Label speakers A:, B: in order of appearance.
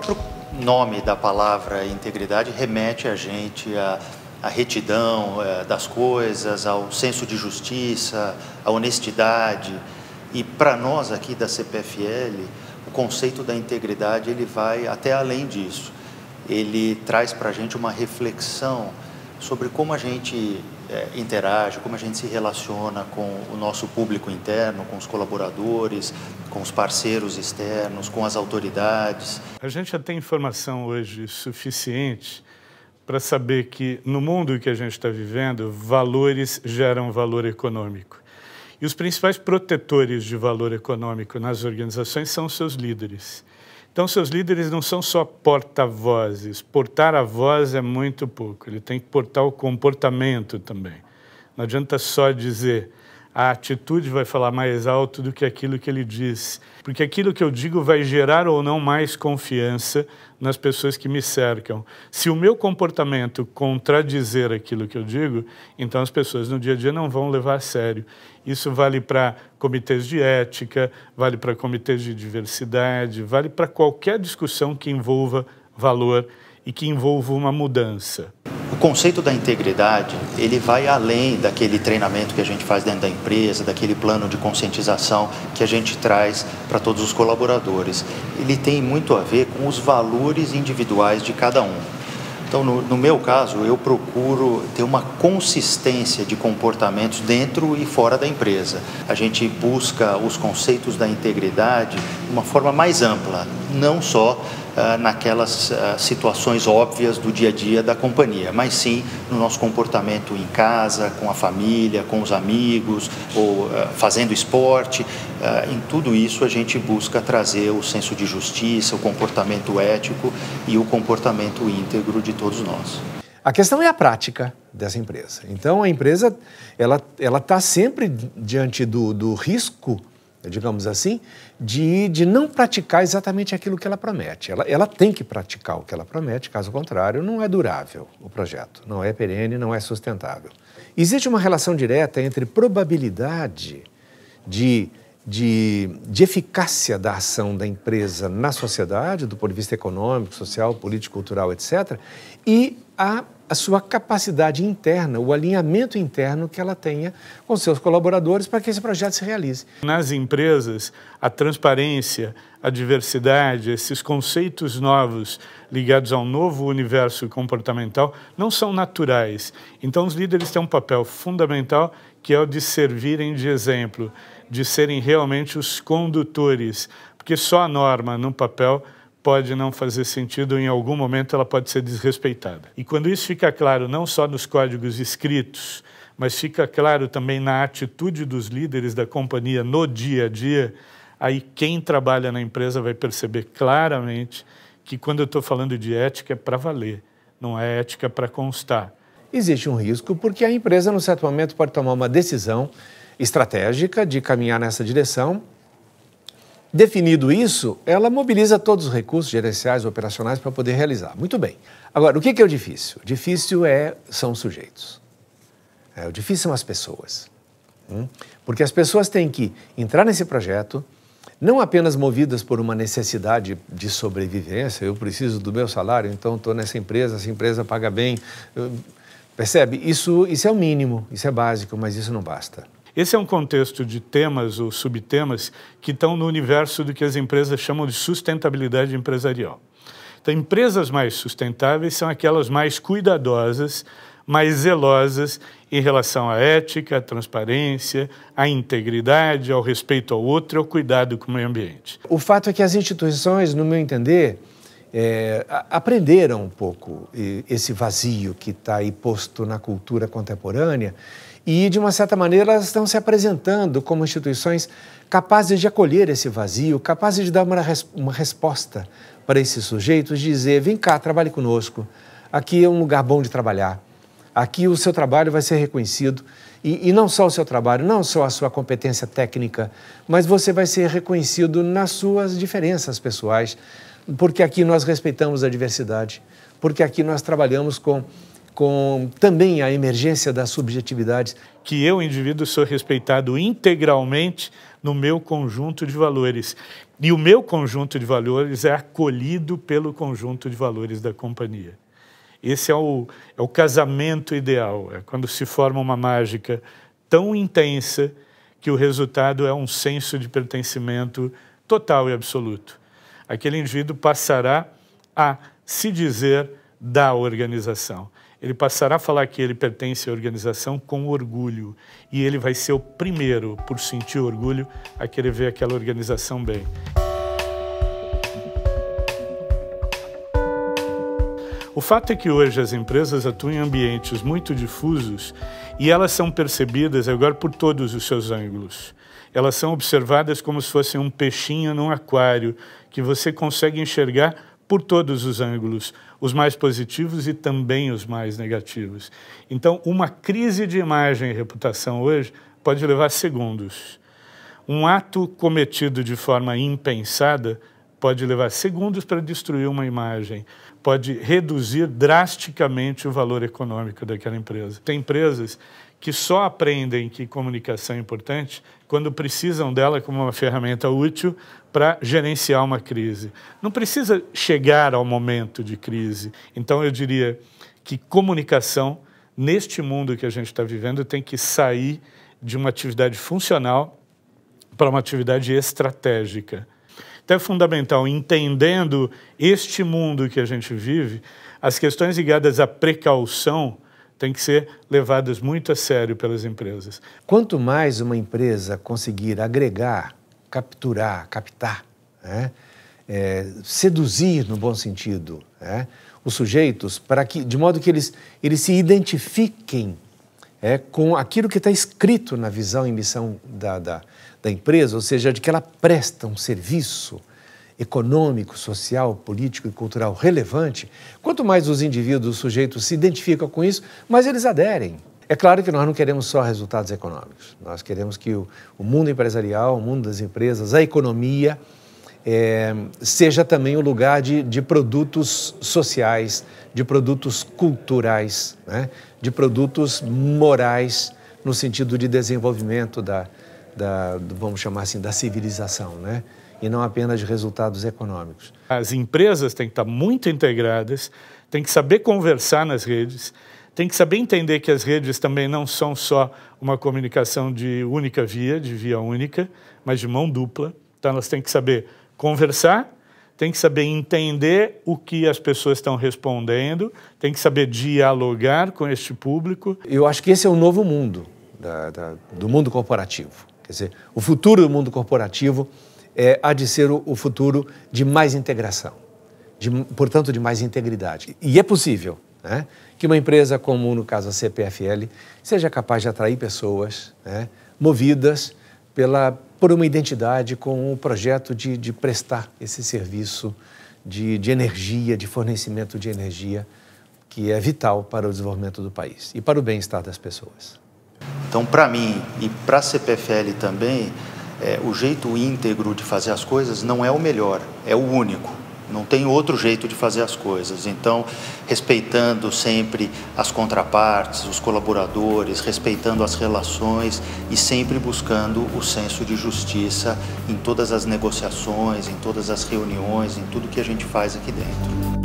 A: próprio nome da palavra integridade remete a gente a a retidão é, das coisas, ao senso de justiça, à honestidade. E para nós aqui da CPFL, o conceito da integridade ele vai até além disso. Ele traz para a gente uma reflexão sobre como a gente é, interage, como a gente se relaciona com o nosso público interno, com os colaboradores, com os parceiros externos, com as autoridades.
B: A gente já tem informação hoje suficiente para saber que no mundo que a gente está vivendo, valores geram valor econômico. E os principais protetores de valor econômico nas organizações são seus líderes. Então, seus líderes não são só porta-vozes. Portar a voz é muito pouco. Ele tem que portar o comportamento também. Não adianta só dizer a atitude vai falar mais alto do que aquilo que ele diz. Porque aquilo que eu digo vai gerar ou não mais confiança nas pessoas que me cercam. Se o meu comportamento contradizer aquilo que eu digo, então as pessoas no dia a dia não vão levar a sério. Isso vale para comitês de ética, vale para comitês de diversidade, vale para qualquer discussão que envolva valor e que envolva uma mudança
A: o conceito da integridade, ele vai além daquele treinamento que a gente faz dentro da empresa, daquele plano de conscientização que a gente traz para todos os colaboradores. Ele tem muito a ver com os valores individuais de cada um. Então, no, no meu caso, eu procuro ter uma consistência de comportamentos dentro e fora da empresa. A gente busca os conceitos da integridade de uma forma mais ampla, não só ah, naquelas ah, situações óbvias do dia a dia da companhia, mas sim no nosso comportamento em casa, com a família, com os amigos, ou ah, fazendo esporte. em tudo isso a gente busca trazer o senso de justiça, o comportamento ético e o comportamento íntegro de todos nós.
C: A questão é a prática
A: dessa empresa. Então
C: a empresa ela ela está sempre diante do, do risco é, digamos assim, de, de não praticar exatamente aquilo que ela promete. Ela, ela tem que praticar o que ela promete, caso contrário, não é durável o projeto, não é perene, não é sustentável. Existe uma relação direta entre probabilidade de, de, de eficácia da ação da empresa na sociedade, do ponto de vista econômico, social, político, cultural, etc., e a a sua capacidade interna, o alinhamento interno que ela tenha
B: com seus colaboradores para que esse projeto se realize. Nas empresas, a transparência, a diversidade, esses conceitos novos ligados ao novo universo comportamental não são naturais. Então, os líderes têm um papel fundamental que é o de servirem de exemplo, de serem realmente os condutores, porque só a norma, no papel, pode não fazer sentido, em algum momento ela pode ser desrespeitada. E quando isso fica claro não só nos códigos escritos, mas fica claro também na atitude dos líderes da companhia no dia a dia, aí quem trabalha na empresa vai perceber claramente que quando eu estou falando de ética é para valer, não é ética para constar.
C: Existe um risco porque a empresa, no certo momento, pode tomar uma decisão estratégica de caminhar nessa direção Definido isso, ela mobiliza todos os recursos gerenciais operacionais para poder realizar. Muito bem. Agora, o que é o difícil? O difícil é, são os sujeitos. É, o difícil são as pessoas. Hum? Porque as pessoas têm que entrar nesse projeto, não apenas movidas por uma necessidade de sobrevivência, eu preciso do meu salário, então estou nessa empresa,
B: essa empresa paga bem. Eu, percebe? Isso, isso é o mínimo, isso é básico, mas isso não basta. Esse é um contexto de temas ou subtemas que estão no universo do que as empresas chamam de sustentabilidade empresarial. Então, empresas mais sustentáveis são aquelas mais cuidadosas, mais zelosas em relação à ética, à transparência, à integridade, ao respeito ao outro e ao cuidado com o meio ambiente.
C: O fato é que as instituições, no meu entender, é, aprenderam um pouco esse vazio que está aí posto na cultura contemporânea e, de uma certa maneira, elas estão se apresentando como instituições capazes de acolher esse vazio, capazes de dar uma, res uma resposta para esses sujeitos, dizer: vem cá, trabalhe conosco, aqui é um lugar bom de trabalhar, aqui o seu trabalho vai ser reconhecido. E, e não só o seu trabalho, não só a sua competência técnica, mas você vai ser reconhecido nas suas diferenças pessoais, porque aqui nós respeitamos a diversidade, porque aqui nós
B: trabalhamos com com também a emergência das subjetividades. Que eu, indivíduo, sou respeitado integralmente no meu conjunto de valores. E o meu conjunto de valores é acolhido pelo conjunto de valores da companhia. Esse é o, é o casamento ideal, é quando se forma uma mágica tão intensa que o resultado é um senso de pertencimento total e absoluto. Aquele indivíduo passará a se dizer da organização ele passará a falar que ele pertence à organização com orgulho e ele vai ser o primeiro, por sentir orgulho, a querer ver aquela organização bem. O fato é que hoje as empresas atuam em ambientes muito difusos e elas são percebidas agora por todos os seus ângulos. Elas são observadas como se fossem um peixinho num aquário que você consegue enxergar por todos os ângulos, os mais positivos e também os mais negativos. Então, uma crise de imagem e reputação hoje pode levar segundos. Um ato cometido de forma impensada pode levar segundos para destruir uma imagem, pode reduzir drasticamente o valor econômico daquela empresa. Tem empresas que só aprendem que comunicação é importante quando precisam dela como uma ferramenta útil para gerenciar uma crise. Não precisa chegar ao momento de crise. Então, eu diria que comunicação, neste mundo que a gente está vivendo, tem que sair de uma atividade funcional para uma atividade estratégica. Então, é fundamental, entendendo este mundo que a gente vive, as questões ligadas à precaução têm que ser levadas muito a sério pelas empresas.
C: Quanto mais uma empresa conseguir agregar capturar, captar, né? é, seduzir no bom sentido né? os sujeitos para que, de modo que eles, eles se identifiquem é, com aquilo que está escrito na visão e missão da, da, da empresa, ou seja, de que ela presta um serviço econômico, social, político e cultural relevante. Quanto mais os indivíduos, os sujeitos se identificam com isso, mais eles aderem. É claro que nós não queremos só resultados econômicos. Nós queremos que o, o mundo empresarial, o mundo das empresas, a economia, é, seja também o um lugar de, de, produtos sociais, de produtos culturais, né? de produtos morais, no sentido de desenvolvimento da, da, vamos chamar assim, da civilização, né? e não apenas
B: de resultados econômicos. As empresas têm que estar muito integradas, têm que saber conversar nas redes, tem que saber entender que as redes também não são só uma comunicação de única via, de via única, mas de mão dupla. Então elas têm que saber conversar, têm que saber entender o que as pessoas estão respondendo, têm que saber dialogar com este público. Eu acho que esse é o novo mundo da, da,
C: do mundo corporativo. Quer dizer, o futuro do mundo corporativo é, há de ser o, o futuro de mais integração, de, portanto, de mais integridade. E é possível né? que uma empresa como, no caso a CPFL, seja capaz de atrair pessoas né? movidas pela, por uma identidade com o projeto de, de prestar esse serviço de, de energia, de fornecimento de energia, que é vital para o desenvolvimento do país e para o bem-estar das pessoas.
A: Então, para mim e para a CPFL também, é, o jeito íntegro de fazer as coisas não é o melhor, é o único. Não tem outro jeito de fazer as coisas. Então, respeitando sempre as contrapartes, os colaboradores, respeitando as relações e sempre buscando o senso de justiça em todas as negociações, em todas as reuniões, em tudo que a gente faz aqui dentro.